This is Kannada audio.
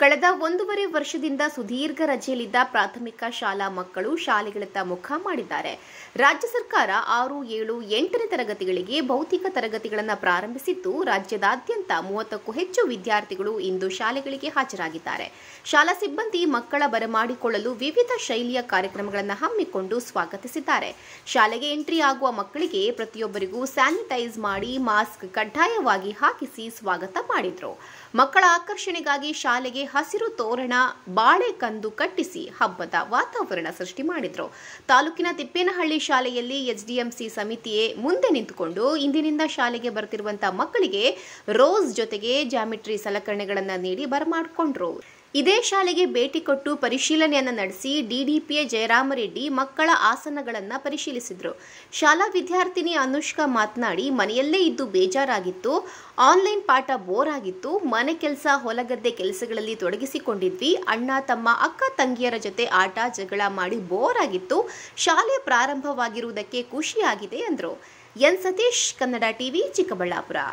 ಕಳೆದ ಒಂದೂವರೆ ವರ್ಷದಿಂದ ಸುದೀರ್ಘ ರಜೆಯಲ್ಲಿದ್ದ ಪ್ರಾಥಮಿಕ ಶಾಲಾ ಮಕ್ಕಳು ಶಾಲೆಗಳತ್ತ ಮುಖ ಮಾಡಿದ್ದಾರೆ ರಾಜ್ಯ ಸರ್ಕಾರ ಆರು ಏಳು ಎಂಟನೇ ತರಗತಿಗಳಿಗೆ ಭೌತಿಕ ತರಗತಿಗಳನ್ನು ಪ್ರಾರಂಭಿಸಿದ್ದು ರಾಜ್ಯದಾದ್ಯಂತ ಮೂವತ್ತಕ್ಕೂ ಹೆಚ್ಚು ವಿದ್ಯಾರ್ಥಿಗಳು ಇಂದು ಶಾಲೆಗಳಿಗೆ ಹಾಜರಾಗಿದ್ದಾರೆ ಶಾಲಾ ಸಿಬ್ಬಂದಿ ಮಕ್ಕಳ ಬರಮಾಡಿಕೊಳ್ಳಲು ವಿವಿಧ ಶೈಲಿಯ ಕಾರ್ಯಕ್ರಮಗಳನ್ನು ಹಮ್ಮಿಕೊಂಡು ಸ್ವಾಗತಿಸಿದ್ದಾರೆ ಶಾಲೆಗೆ ಎಂಟ್ರಿ ಆಗುವ ಮಕ್ಕಳಿಗೆ ಪ್ರತಿಯೊಬ್ಬರಿಗೂ ಸ್ಯಾನಿಟೈಸ್ ಮಾಡಿ ಮಾಸ್ಕ್ ಕಡ್ಡಾಯವಾಗಿ ಹಾಕಿಸಿ ಸ್ವಾಗತ ಮಾಡಿದರು ಮಕ್ಕಳ ಆಕರ್ಷಣೆಗಾಗಿ ಶಾಲೆಗೆ ಹಸಿರು ತೋರಣ ಬಾಳೆ ಕಂದು ಕಟ್ಟಿಸಿ ಹಬ್ಬದ ವಾತಾವರಣ ಸೃಷ್ಟಿ ಮಾಡಿದರು ತಾಲೂಕಿನ ತಿಪ್ಪೇನಹಳ್ಳಿ ಶಾಲೆಯಲ್ಲಿ ಎಚ್ಡಿಎಂಸಿ ಸಮಿತಿಯೇ ಮುಂದೆ ನಿಂತುಕೊಂಡು ಇಂದಿನಿಂದ ಶಾಲೆಗೆ ಬರ್ತಿರುವಂತಹ ಮಕ್ಕಳಿಗೆ ರೋಸ್ ಜೊತೆಗೆ ಜಾಮಿಟ್ರಿ ಸಲಕರಣೆಗಳನ್ನು ನೀಡಿ ಬರಮಾಡಿಕೊಂಡ್ರು ಇದೇ ಶಾಲೆಗೆ ಭೇಟಿ ಕೊಟ್ಟು ಪರಿಶೀಲನೆಯನ್ನು ನಡೆಸಿ ಡಿಡಿಪಿಎ ಜಯರಾಮರೆಡ್ಡಿ ಮಕ್ಕಳ ಆಸನಗಳನ್ನು ಪರಿಶೀಲಿಸಿದರು ಶಾಲಾ ವಿದ್ಯಾರ್ಥಿನಿ ಅನುಷ್ಕಾ ಮಾತನಾಡಿ ಮನೆಯಲ್ಲೇ ಇದ್ದು ಬೇಜಾರಾಗಿತ್ತು ಆನ್ಲೈನ್ ಪಾಠ ಬೋರ್ ಆಗಿತ್ತು ಮನೆ ಕೆಲಸ ಹೊಲಗದ್ದೆ ಕೆಲಸಗಳಲ್ಲಿ ತೊಡಗಿಸಿಕೊಂಡಿದ್ವಿ ಅಣ್ಣ ತಮ್ಮ ಅಕ್ಕ ತಂಗಿಯರ ಜೊತೆ ಆಟ ಜಗಳ ಮಾಡಿ ಬೋರ್ ಆಗಿತ್ತು ಶಾಲೆ ಪ್ರಾರಂಭವಾಗಿರುವುದಕ್ಕೆ ಖುಷಿಯಾಗಿದೆ ಎಂದರು ಎನ್ ಸತೀಶ್ ಕನ್ನಡ ಟಿವಿ ಚಿಕ್ಕಬಳ್ಳಾಪುರ